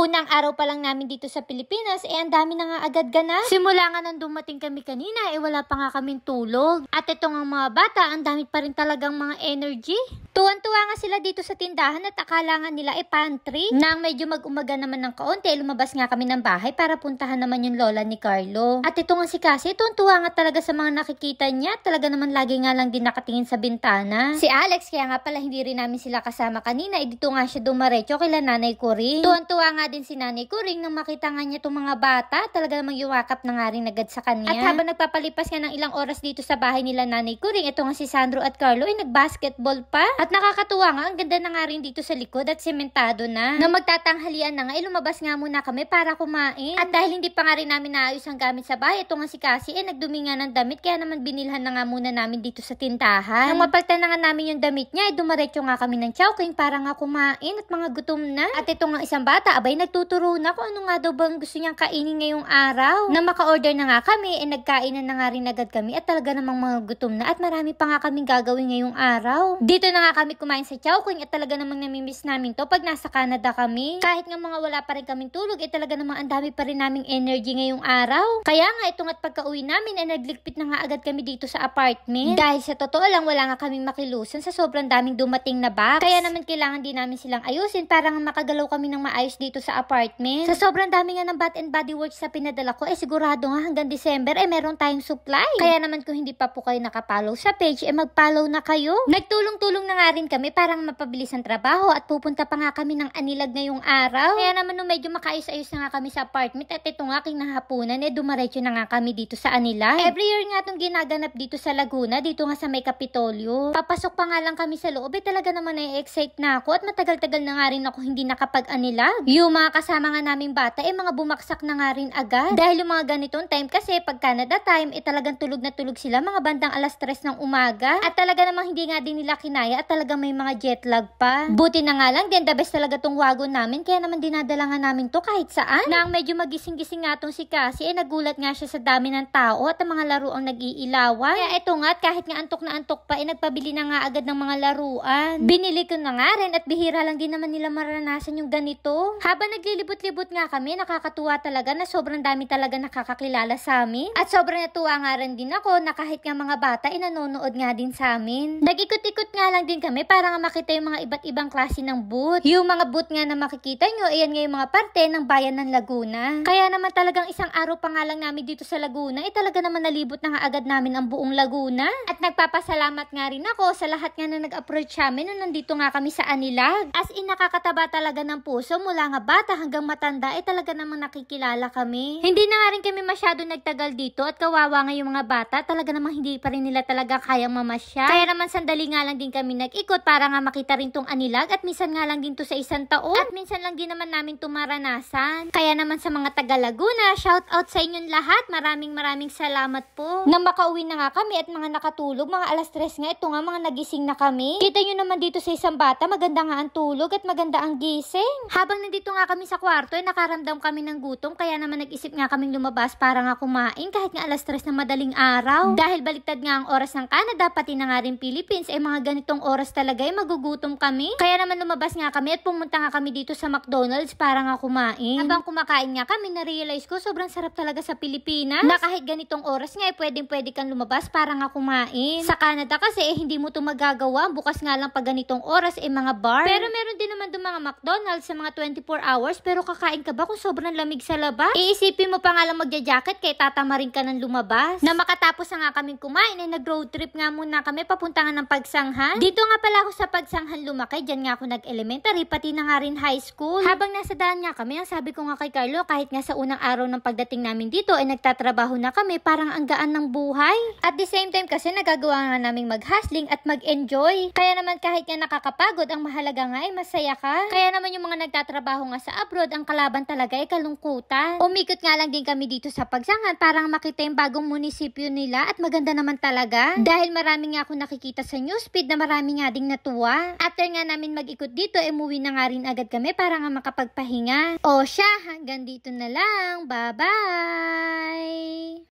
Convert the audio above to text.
Unang araw pa lang namin dito sa Pilipinas, eh ang dami na nga agad ganap. Simula nga nang dumating kami kanina, eh wala pa nga kaming tulog. At itong mga bata, ang dami pa rin talagang mga energy. Tuwan-tuwa nga sila dito sa tindahan at akala nga nila eh pantry. Nang medyo mag-umaga naman ng kaunti, lumabas nga kami ng bahay para puntahan naman yung lola ni Carlo. At ito nga si Cassie, tuwan-tuwa nga talaga sa mga nakikita niya. Talaga naman lagi nga lang din nakatingin sa bintana. Si Alex, kaya nga pala hindi rin namin sila kasama kanina, eh dito nga siya dumaretso kila nanay ko rin. Tuwan-tuwa nga din si nanay ko ring nang makita nga niya itong mga bata. Talaga namang yuwakap na nga rin agad sa kanya. At habang nagpapalipas nga ng ilang oras dito sa bahay nila nanay ko ring, ito nga si Sandro at Carlo ay nagbasketball pa. At nakakatuwa nga, ang ganda na nga rin dito sa likod at sementado na. Na magtatanghalian na nga, ay eh, lumabas nga muna kami para kumain. At dahil hindi pa nga rin namin naayos ang gamit sa bahay, ito nga si Cassie ay eh, nagdumi nga ng damit kaya naman binilhan na nga muna namin dito sa tintahan. Nang mapagtan na nga namin yung damit niya, ay eh, dumaretso nga kami ng Chowking para nga kumain at mga gutom na. At ito nga isang bata, abay sabay nagtuturo na kung ano nga daw bang gusto niyang kainin ngayong araw. Na maka-order na nga kami, eh nagkainan na nga rin agad kami at talaga namang mga gutom na at marami pa nga kaming gagawin ngayong araw. Dito na nga kami kumain sa Chowking at talaga namang namimiss namin to pag nasa Canada kami. Kahit nga mga wala pa rin kaming tulog, eh talaga namang ang dami pa rin naming energy ngayong araw. Kaya nga itong at pagka-uwi namin ay eh, nagligpit na nga agad kami dito sa apartment. Dahil sa totoo lang wala nga kaming makilusan sa sobrang daming dumating na box. Kaya naman kailangan din namin silang ayusin para nga makagalaw kami ng maayos dito sa apartment. Sa sobrang dami nga ng Bath and Body Works sa pinadala ko, eh sigurado nga hanggang December, eh meron tayong supply. Kaya naman kung hindi pa po kayo nakapollow sa page, eh mag-follow na kayo. Nagtulong-tulong na nga rin kami parang mapabilis ang trabaho at pupunta pa nga kami ng anilag ngayong araw. Kaya naman nung medyo makaayos-ayos na nga kami sa apartment at ito nga kinahapunan, eh dumaretso na nga kami dito sa anilag. Every year nga itong ginaganap dito sa Laguna, dito nga sa may Kapitolyo. Papasok pa nga lang kami sa loob, eh talaga naman na-excite na ako at matagal-tagal na nga rin ako hindi nakapag-anilag. You yung mga kasama nga naming bata, eh mga bumaksak na nga rin agad. Dahil yung mga ganitong time kasi pag Canada time, eh talagang tulog na tulog sila mga bandang alas 3 ng umaga. At talaga namang hindi nga din nila kinaya at talaga may mga jet lag pa. Buti na nga lang din, the best talaga tong wago namin. Kaya naman dinadala nga namin to kahit saan. Nang medyo magising-gising nga tong si Cassie, eh nagulat nga siya sa dami ng tao at ang mga laruang nag-iilawan. Kaya eto nga, at kahit nga antok na antok pa, eh nagpabili na nga agad ng mga laruan. Binili ko na nga rin at bihira lang din naman nila maranasan yung ganito. Habang habang naglilibot-libot nga kami, nakakatuwa talaga na sobrang dami talaga nakakakilala sa amin. At sobrang natuwa nga rin din ako na kahit nga mga bata ay eh, nanonood nga din sa amin. nagikot ikot nga lang din kami para nga makita yung mga iba't ibang klase ng booth. Yung mga booth nga na makikita nyo, ayan nga yung mga parte ng bayan ng Laguna. Kaya naman talagang isang araw pa nga lang namin dito sa Laguna, ay eh, talaga naman nalibot na nga agad namin ang buong Laguna. At nagpapasalamat nga rin ako sa lahat nga na nag-approach sa amin nung nandito nga kami sa Anilag. As in nakakataba talaga ng puso mula nga bata hanggang matanda ay eh, talaga namang nakikilala kami. Hindi na nga rin kami masyado nagtagal dito at kawawa nga yung mga bata. Talaga namang hindi pa rin nila talaga kayang mamasya. Kaya naman sandali nga lang din kami nag-ikot para nga makita rin tong anilag at minsan nga lang din to sa isang taon. At minsan lang din naman namin tumaranasan. Kaya naman sa mga taga Laguna, shout out sa inyong lahat. Maraming maraming salamat po. Nang makauwi na nga kami at mga nakatulog, mga alas stress nga, ito nga mga nagising na kami. Kita nyo naman dito sa isang bata, maganda nga ang tulog at maganda ang gising. Habang nandito nga nga kami sa kwarto ay eh, nakaramdam kami ng gutom kaya naman nag-isip nga kaming lumabas para nga kumain kahit nga alas 3 na madaling araw. Dahil baliktad nga ang oras ng Canada pati na nga rin Philippines ay eh, mga ganitong oras talaga ay eh, magugutom kami. Kaya naman lumabas nga kami at pumunta nga kami dito sa McDonald's para nga kumain. Habang kumakain nga kami na-realize ko sobrang sarap talaga sa Pilipinas na kahit ganitong oras nga ay pwedeng pwede kang lumabas para nga kumain. Sa Canada kasi eh, hindi mo to magagawa bukas nga lang pag ganitong oras ay eh, mga bar. Pero meron din naman doon mga McDonald's sa mga 24 hours pero kakain ka ba kung sobrang lamig sa labas? Iisipin mo pa nga lang magja-jacket kaya tatama rin ka ng lumabas. Na makatapos na nga kaming kumain ay eh, nag-road trip nga muna kami papunta nga ng pagsanghan. Dito nga pala ako sa pagsanghan lumaki, dyan nga ako nag-elementary pati na nga rin high school. Habang nasa daan nga kami, ang sabi ko nga kay Carlo kahit nga sa unang araw ng pagdating namin dito ay eh, nagtatrabaho na kami parang ang gaan ng buhay. At the same time kasi nagagawa nga naming mag-hustling at mag-enjoy. Kaya naman kahit nga nakakapagod, ang mahalaga nga ay eh, masaya ka. Kaya naman yung mga nagtatrabaho nga sa abroad, ang kalaban talaga ay kalungkutan. Umikot nga lang din kami dito sa pagsangan parang makita yung bagong munisipyo nila at maganda naman talaga. Dahil marami nga ako nakikita sa newsfeed na marami nga ding natuwa. After nga namin mag-ikot dito, eh, umuwi na nga rin agad kami para nga makapagpahinga. O siya, hanggang dito na lang. Bye-bye!